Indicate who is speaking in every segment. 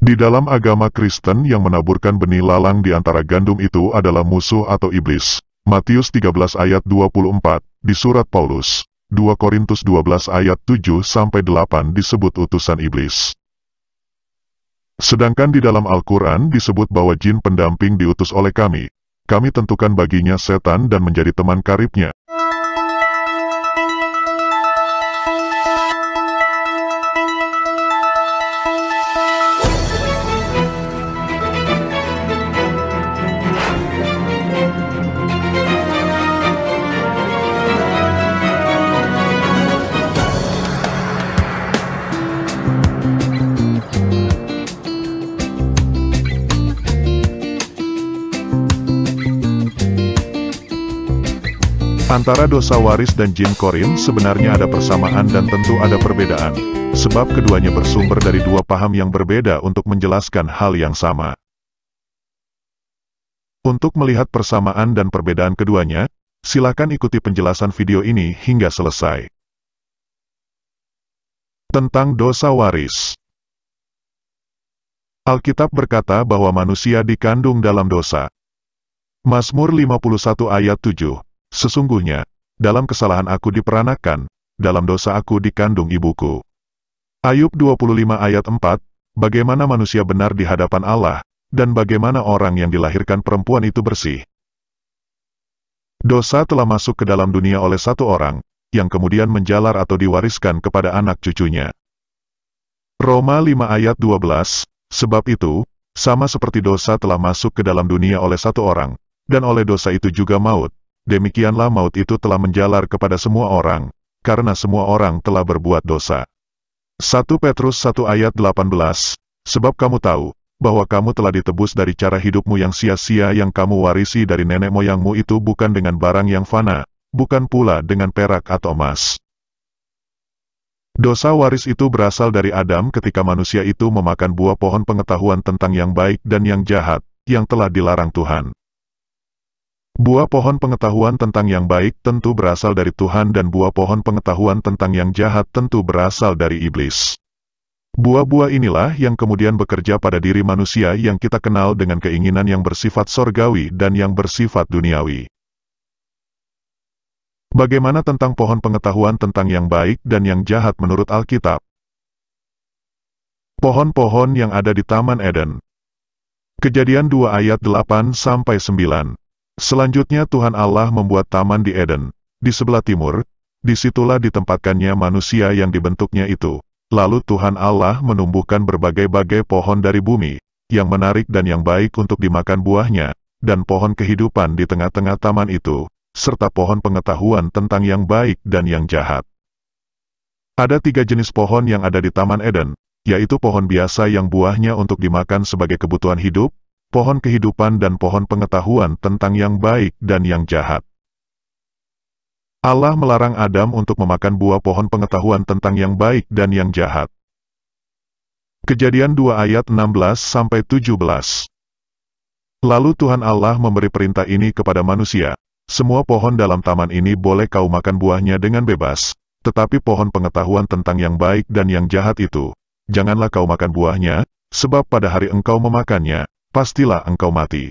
Speaker 1: Di dalam agama Kristen yang menaburkan benih lalang di antara gandum itu adalah musuh atau iblis. Matius 13 ayat 24, di surat Paulus. 2 Korintus 12 ayat 7-8 disebut utusan iblis. Sedangkan di dalam Al-Quran disebut bahwa jin pendamping diutus oleh kami. Kami tentukan baginya setan dan menjadi teman karibnya. Antara dosa waris dan jin korin sebenarnya ada persamaan dan tentu ada perbedaan, sebab keduanya bersumber dari dua paham yang berbeda untuk menjelaskan hal yang sama. Untuk melihat persamaan dan perbedaan keduanya, silakan ikuti penjelasan video ini hingga selesai. Tentang dosa waris Alkitab berkata bahwa manusia dikandung dalam dosa. Mazmur 51 ayat 7 Sesungguhnya, dalam kesalahan aku diperanakan, dalam dosa aku dikandung ibuku. Ayub 25 ayat 4, bagaimana manusia benar di hadapan Allah, dan bagaimana orang yang dilahirkan perempuan itu bersih. Dosa telah masuk ke dalam dunia oleh satu orang, yang kemudian menjalar atau diwariskan kepada anak cucunya. Roma 5 ayat 12, sebab itu, sama seperti dosa telah masuk ke dalam dunia oleh satu orang, dan oleh dosa itu juga maut, demikianlah maut itu telah menjalar kepada semua orang, karena semua orang telah berbuat dosa. 1 Petrus 1 ayat 18, Sebab kamu tahu, bahwa kamu telah ditebus dari cara hidupmu yang sia-sia yang kamu warisi dari nenek moyangmu itu bukan dengan barang yang fana, bukan pula dengan perak atau emas. Dosa waris itu berasal dari Adam ketika manusia itu memakan buah pohon pengetahuan tentang yang baik dan yang jahat, yang telah dilarang Tuhan. Buah pohon pengetahuan tentang yang baik tentu berasal dari Tuhan dan buah pohon pengetahuan tentang yang jahat tentu berasal dari iblis. Buah-buah inilah yang kemudian bekerja pada diri manusia yang kita kenal dengan keinginan yang bersifat sorgawi dan yang bersifat duniawi. Bagaimana tentang pohon pengetahuan tentang yang baik dan yang jahat menurut Alkitab? Pohon-pohon yang ada di Taman Eden. Kejadian 2 ayat 8-9 Selanjutnya Tuhan Allah membuat taman di Eden, di sebelah timur, disitulah ditempatkannya manusia yang dibentuknya itu. Lalu Tuhan Allah menumbuhkan berbagai-bagai pohon dari bumi, yang menarik dan yang baik untuk dimakan buahnya, dan pohon kehidupan di tengah-tengah taman itu, serta pohon pengetahuan tentang yang baik dan yang jahat. Ada tiga jenis pohon yang ada di Taman Eden, yaitu pohon biasa yang buahnya untuk dimakan sebagai kebutuhan hidup, pohon kehidupan dan pohon pengetahuan tentang yang baik dan yang jahat. Allah melarang Adam untuk memakan buah pohon pengetahuan tentang yang baik dan yang jahat. Kejadian 2 ayat 16-17 Lalu Tuhan Allah memberi perintah ini kepada manusia, semua pohon dalam taman ini boleh kau makan buahnya dengan bebas, tetapi pohon pengetahuan tentang yang baik dan yang jahat itu, janganlah kau makan buahnya, sebab pada hari engkau memakannya, pastilah engkau mati.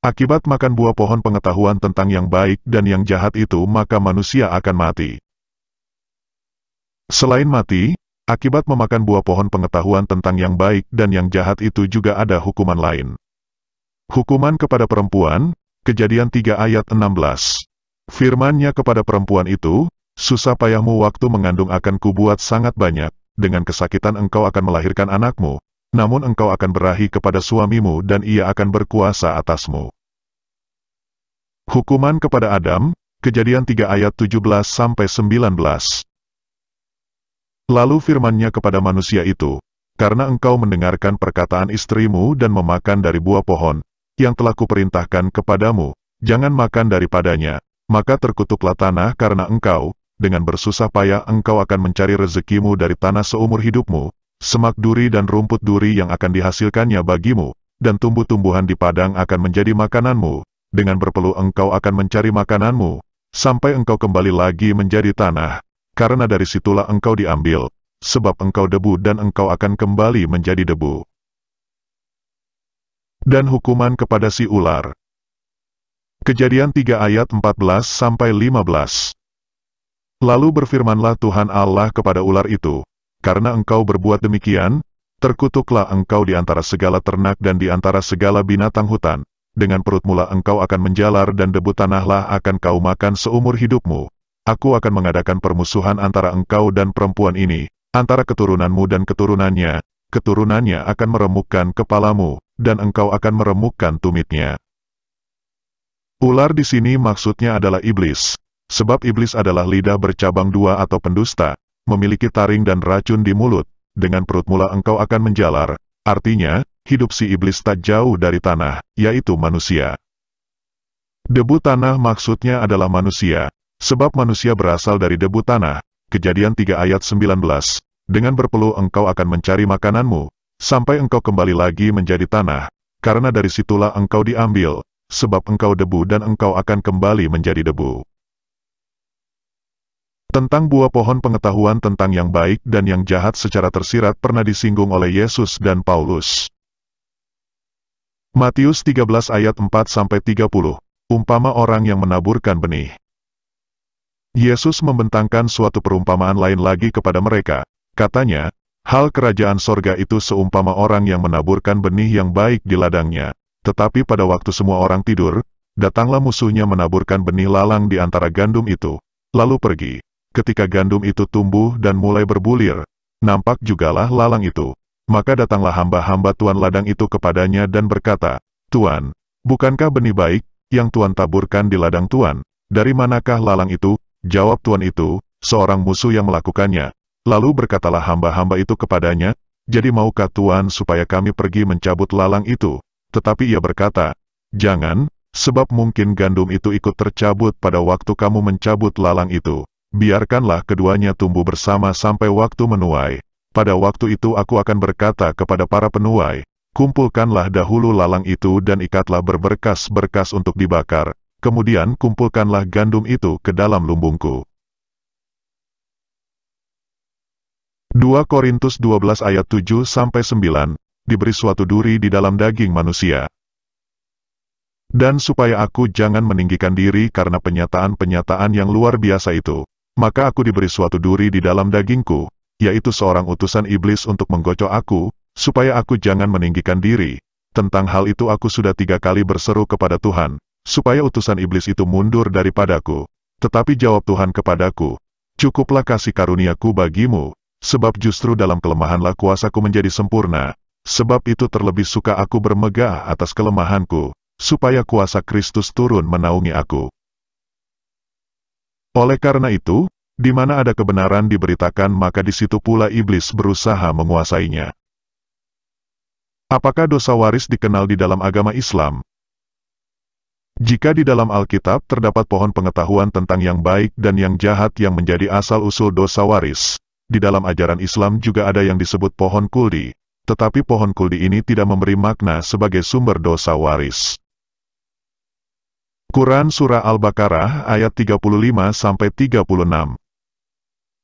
Speaker 1: Akibat makan buah pohon pengetahuan tentang yang baik dan yang jahat itu maka manusia akan mati. Selain mati, akibat memakan buah pohon pengetahuan tentang yang baik dan yang jahat itu juga ada hukuman lain. Hukuman kepada perempuan, kejadian 3 ayat 16. Firmannya kepada perempuan itu, susah payahmu waktu mengandung akan kubuat sangat banyak, dengan kesakitan engkau akan melahirkan anakmu, namun engkau akan berahi kepada suamimu dan ia akan berkuasa atasmu. Hukuman kepada Adam, Kejadian 3 ayat 17-19 Lalu firmannya kepada manusia itu, Karena engkau mendengarkan perkataan istrimu dan memakan dari buah pohon, yang telah kuperintahkan kepadamu, jangan makan daripadanya, maka terkutuklah tanah karena engkau, dengan bersusah payah engkau akan mencari rezekimu dari tanah seumur hidupmu, Semak duri dan rumput duri yang akan dihasilkannya bagimu, dan tumbuh-tumbuhan di padang akan menjadi makananmu. Dengan berpeluh engkau akan mencari makananmu, sampai engkau kembali lagi menjadi tanah, karena dari situlah engkau diambil, sebab engkau debu dan engkau akan kembali menjadi debu. Dan hukuman kepada si ular. Kejadian 3 ayat 14-15 Lalu berfirmanlah Tuhan Allah kepada ular itu, karena engkau berbuat demikian, terkutuklah engkau di antara segala ternak dan di antara segala binatang hutan. Dengan perut mula engkau akan menjalar dan debu tanahlah akan kau makan seumur hidupmu. Aku akan mengadakan permusuhan antara engkau dan perempuan ini, antara keturunanmu dan keturunannya. Keturunannya akan meremukkan kepalamu, dan engkau akan meremukkan tumitnya. Ular di sini maksudnya adalah iblis. Sebab iblis adalah lidah bercabang dua atau pendusta, memiliki taring dan racun di mulut, dengan perut mula engkau akan menjalar, artinya, hidup si iblis tak jauh dari tanah, yaitu manusia. Debu tanah maksudnya adalah manusia, sebab manusia berasal dari debu tanah, kejadian 3 ayat 19, dengan berpeluh engkau akan mencari makananmu, sampai engkau kembali lagi menjadi tanah, karena dari situlah engkau diambil, sebab engkau debu dan engkau akan kembali menjadi debu. Tentang buah pohon pengetahuan tentang yang baik dan yang jahat secara tersirat pernah disinggung oleh Yesus dan Paulus. Matius 13 ayat 4-30, umpama orang yang menaburkan benih. Yesus membentangkan suatu perumpamaan lain lagi kepada mereka, katanya, Hal kerajaan sorga itu seumpama orang yang menaburkan benih yang baik di ladangnya, tetapi pada waktu semua orang tidur, datanglah musuhnya menaburkan benih lalang di antara gandum itu, lalu pergi. Ketika gandum itu tumbuh dan mulai berbulir, nampak jugalah lalang itu. Maka datanglah hamba-hamba Tuan Ladang itu kepadanya dan berkata, Tuan, bukankah benih baik, yang Tuan taburkan di ladang Tuan? Dari manakah lalang itu? Jawab Tuan itu, seorang musuh yang melakukannya. Lalu berkatalah hamba-hamba itu kepadanya, Jadi maukah Tuan supaya kami pergi mencabut lalang itu? Tetapi ia berkata, Jangan, sebab mungkin gandum itu ikut tercabut pada waktu kamu mencabut lalang itu. Biarkanlah keduanya tumbuh bersama sampai waktu menuai. Pada waktu itu aku akan berkata kepada para penuai, kumpulkanlah dahulu lalang itu dan ikatlah berberkas-berkas untuk dibakar, kemudian kumpulkanlah gandum itu ke dalam lumbungku. 2 Korintus 12 ayat 7-9, diberi suatu duri di dalam daging manusia. Dan supaya aku jangan meninggikan diri karena penyataan-penyataan yang luar biasa itu, maka aku diberi suatu duri di dalam dagingku, yaitu seorang utusan iblis untuk menggocok aku, supaya aku jangan meninggikan diri. Tentang hal itu aku sudah tiga kali berseru kepada Tuhan, supaya utusan iblis itu mundur daripadaku. Tetapi jawab Tuhan kepadaku, Cukuplah kasih karuniaku bagimu, sebab justru dalam kelemahanlah kuasaku menjadi sempurna. Sebab itu terlebih suka aku bermegah atas kelemahanku, supaya kuasa Kristus turun menaungi aku. Oleh karena itu, di mana ada kebenaran diberitakan maka di situ pula iblis berusaha menguasainya. Apakah dosa waris dikenal di dalam agama Islam? Jika di dalam Alkitab terdapat pohon pengetahuan tentang yang baik dan yang jahat yang menjadi asal-usul dosa waris, di dalam ajaran Islam juga ada yang disebut pohon kuldi, tetapi pohon kuldi ini tidak memberi makna sebagai sumber dosa waris. Quran Surah Al-Baqarah ayat 35-36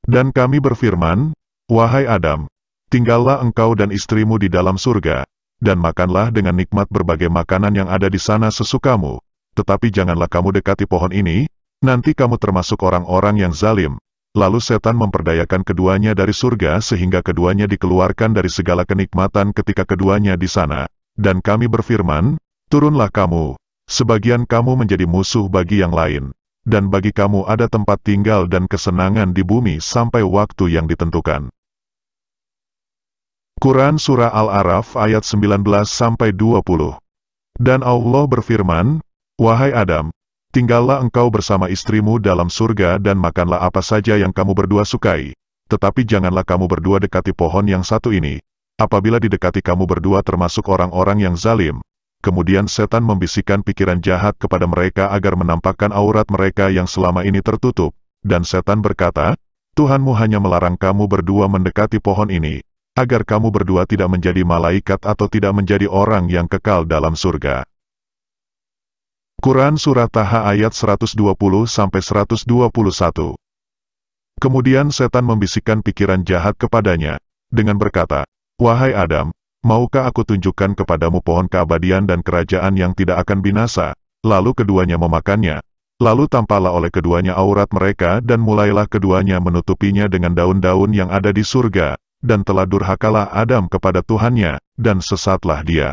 Speaker 1: Dan kami berfirman, Wahai Adam, tinggallah engkau dan istrimu di dalam surga, dan makanlah dengan nikmat berbagai makanan yang ada di sana sesukamu, tetapi janganlah kamu dekati pohon ini, nanti kamu termasuk orang-orang yang zalim. Lalu setan memperdayakan keduanya dari surga sehingga keduanya dikeluarkan dari segala kenikmatan ketika keduanya di sana. Dan kami berfirman, Turunlah kamu, Sebagian kamu menjadi musuh bagi yang lain, dan bagi kamu ada tempat tinggal dan kesenangan di bumi sampai waktu yang ditentukan. Quran Surah Al-Araf ayat 19-20 Dan Allah berfirman, Wahai Adam, tinggallah engkau bersama istrimu dalam surga dan makanlah apa saja yang kamu berdua sukai, tetapi janganlah kamu berdua dekati pohon yang satu ini. Apabila didekati kamu berdua termasuk orang-orang yang zalim, Kemudian setan membisikkan pikiran jahat kepada mereka agar menampakkan aurat mereka yang selama ini tertutup. Dan setan berkata, Tuhanmu hanya melarang kamu berdua mendekati pohon ini, agar kamu berdua tidak menjadi malaikat atau tidak menjadi orang yang kekal dalam surga. Quran Surah Taha ayat 120-121 Kemudian setan membisikkan pikiran jahat kepadanya, dengan berkata, Wahai Adam, Maukah aku tunjukkan kepadamu pohon keabadian dan kerajaan yang tidak akan binasa? Lalu keduanya memakannya. Lalu tampalah oleh keduanya aurat mereka dan mulailah keduanya menutupinya dengan daun-daun yang ada di surga, dan telah durhakalah Adam kepada Tuhannya, dan sesatlah dia.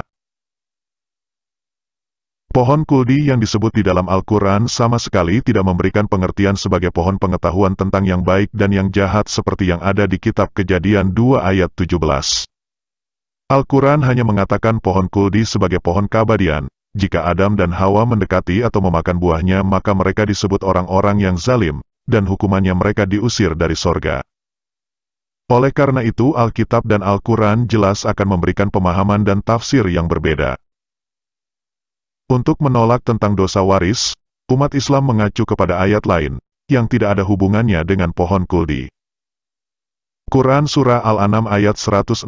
Speaker 1: Pohon kuldi yang disebut di dalam Al-Quran sama sekali tidak memberikan pengertian sebagai pohon pengetahuan tentang yang baik dan yang jahat seperti yang ada di kitab kejadian 2 ayat 17. Al-Quran hanya mengatakan pohon kuldi sebagai pohon kabadian. Jika Adam dan Hawa mendekati atau memakan buahnya maka mereka disebut orang-orang yang zalim, dan hukumannya mereka diusir dari sorga. Oleh karena itu Alkitab dan Al-Quran jelas akan memberikan pemahaman dan tafsir yang berbeda. Untuk menolak tentang dosa waris, umat Islam mengacu kepada ayat lain, yang tidak ada hubungannya dengan pohon kuldi. Quran Surah Al-An'am ayat 164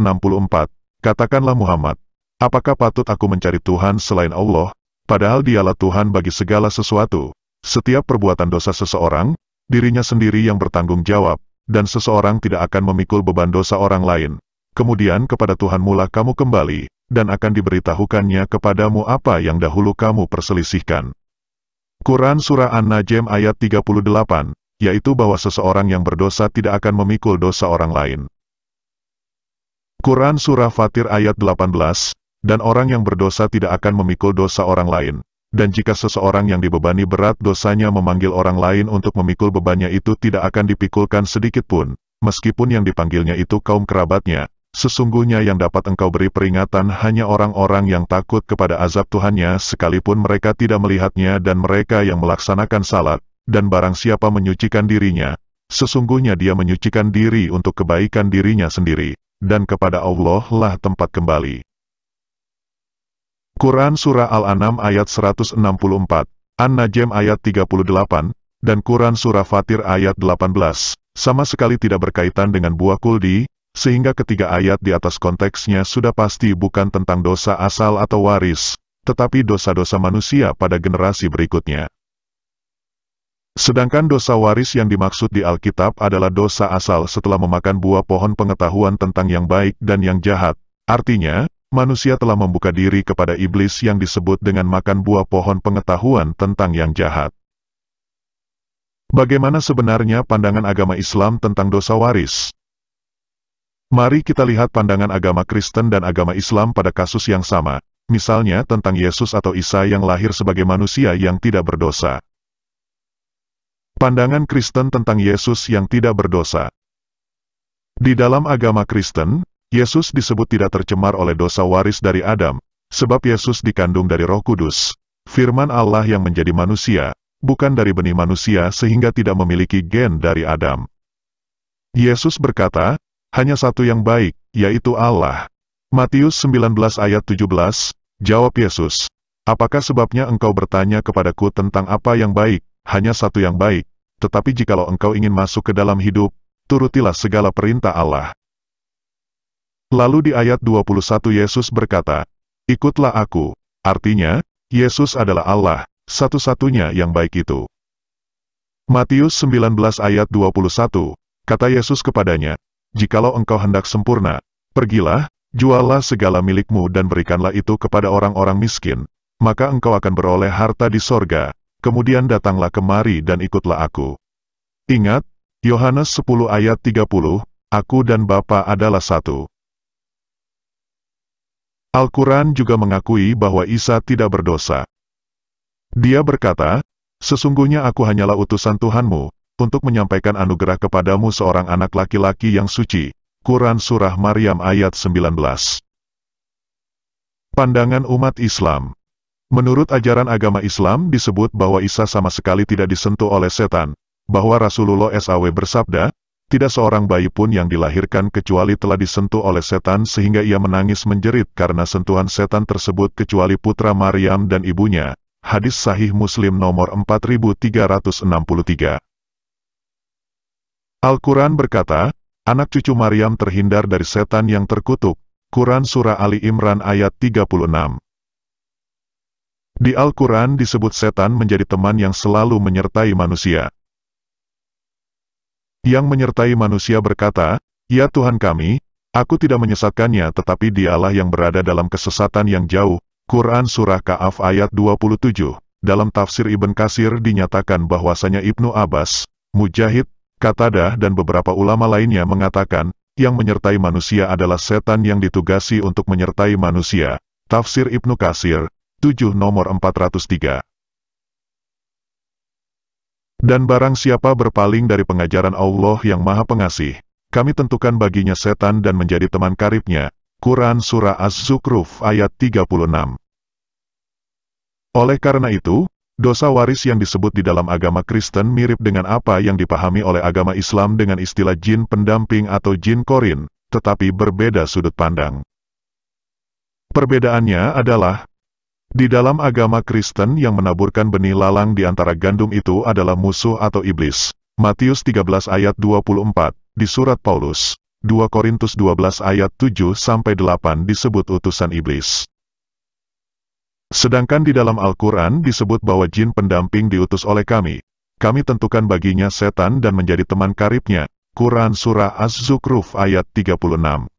Speaker 1: Katakanlah Muhammad, apakah patut aku mencari Tuhan selain Allah, padahal dialah Tuhan bagi segala sesuatu. Setiap perbuatan dosa seseorang, dirinya sendiri yang bertanggung jawab, dan seseorang tidak akan memikul beban dosa orang lain. Kemudian kepada Tuhan mula kamu kembali, dan akan diberitahukannya kepadamu apa yang dahulu kamu perselisihkan. Quran Surah An-Najm ayat 38, yaitu bahwa seseorang yang berdosa tidak akan memikul dosa orang lain. Quran Surah Fatir ayat 18, dan orang yang berdosa tidak akan memikul dosa orang lain. Dan jika seseorang yang dibebani berat dosanya memanggil orang lain untuk memikul bebannya itu tidak akan dipikulkan sedikitpun, meskipun yang dipanggilnya itu kaum kerabatnya, sesungguhnya yang dapat engkau beri peringatan hanya orang-orang yang takut kepada azab Tuhannya sekalipun mereka tidak melihatnya dan mereka yang melaksanakan salat, dan barang siapa menyucikan dirinya, sesungguhnya dia menyucikan diri untuk kebaikan dirinya sendiri dan kepada Allah lah tempat kembali. Quran Surah Al-An'am ayat 164, An-Najm ayat 38, dan Quran Surah Fatir ayat 18, sama sekali tidak berkaitan dengan buah kuldi, sehingga ketiga ayat di atas konteksnya sudah pasti bukan tentang dosa asal atau waris, tetapi dosa-dosa manusia pada generasi berikutnya. Sedangkan dosa waris yang dimaksud di Alkitab adalah dosa asal setelah memakan buah pohon pengetahuan tentang yang baik dan yang jahat. Artinya, manusia telah membuka diri kepada iblis yang disebut dengan makan buah pohon pengetahuan tentang yang jahat. Bagaimana sebenarnya pandangan agama Islam tentang dosa waris? Mari kita lihat pandangan agama Kristen dan agama Islam pada kasus yang sama, misalnya tentang Yesus atau Isa yang lahir sebagai manusia yang tidak berdosa. Pandangan Kristen tentang Yesus yang tidak berdosa Di dalam agama Kristen, Yesus disebut tidak tercemar oleh dosa waris dari Adam, sebab Yesus dikandung dari roh kudus, firman Allah yang menjadi manusia, bukan dari benih manusia sehingga tidak memiliki gen dari Adam. Yesus berkata, hanya satu yang baik, yaitu Allah. Matius 19 ayat 17, jawab Yesus, Apakah sebabnya engkau bertanya kepadaku tentang apa yang baik, hanya satu yang baik, tetapi jikalau engkau ingin masuk ke dalam hidup, turutilah segala perintah Allah. Lalu di ayat 21 Yesus berkata, Ikutlah aku, artinya, Yesus adalah Allah, satu-satunya yang baik itu. Matius 19 ayat 21, kata Yesus kepadanya, Jikalau engkau hendak sempurna, pergilah, juallah segala milikmu dan berikanlah itu kepada orang-orang miskin, maka engkau akan beroleh harta di sorga, kemudian datanglah kemari dan ikutlah aku. Ingat, Yohanes 10 ayat 30, aku dan Bapa adalah satu. Al-Quran juga mengakui bahwa Isa tidak berdosa. Dia berkata, Sesungguhnya aku hanyalah utusan Tuhanmu, untuk menyampaikan anugerah kepadamu seorang anak laki-laki yang suci. Quran Surah Maryam ayat 19 Pandangan umat Islam Menurut ajaran agama Islam disebut bahwa Isa sama sekali tidak disentuh oleh setan, bahwa Rasulullah SAW bersabda, tidak seorang bayi pun yang dilahirkan kecuali telah disentuh oleh setan sehingga ia menangis menjerit karena sentuhan setan tersebut kecuali putra Maryam dan ibunya. Hadis Sahih Muslim nomor 4363. Al-Quran berkata, anak cucu Maryam terhindar dari setan yang terkutuk. Quran Surah Ali Imran ayat 36. Di Al-Quran disebut setan menjadi teman yang selalu menyertai manusia. Yang menyertai manusia berkata, Ya Tuhan kami, aku tidak menyesatkannya tetapi dialah yang berada dalam kesesatan yang jauh. Quran Surah Ka'af ayat 27 Dalam tafsir Ibn Kasir dinyatakan bahwasanya Ibnu Abbas, Mujahid, Katadah dan beberapa ulama lainnya mengatakan, yang menyertai manusia adalah setan yang ditugasi untuk menyertai manusia. Tafsir Ibnu Kasir, 7 nomor 403. Dan barang siapa berpaling dari pengajaran Allah yang maha pengasih, kami tentukan baginya setan dan menjadi teman karibnya. Quran Surah Az-Zukruf ayat 36 Oleh karena itu, dosa waris yang disebut di dalam agama Kristen mirip dengan apa yang dipahami oleh agama Islam dengan istilah jin pendamping atau jin korin, tetapi berbeda sudut pandang. Perbedaannya adalah, di dalam agama Kristen yang menaburkan benih lalang di antara gandum itu adalah musuh atau iblis. Matius 13 ayat 24, di surat Paulus. 2 Korintus 12 ayat 7-8 disebut utusan iblis. Sedangkan di dalam Al-Quran disebut bahwa jin pendamping diutus oleh kami. Kami tentukan baginya setan dan menjadi teman karibnya. Quran Surah Az-Zukruf ayat 36.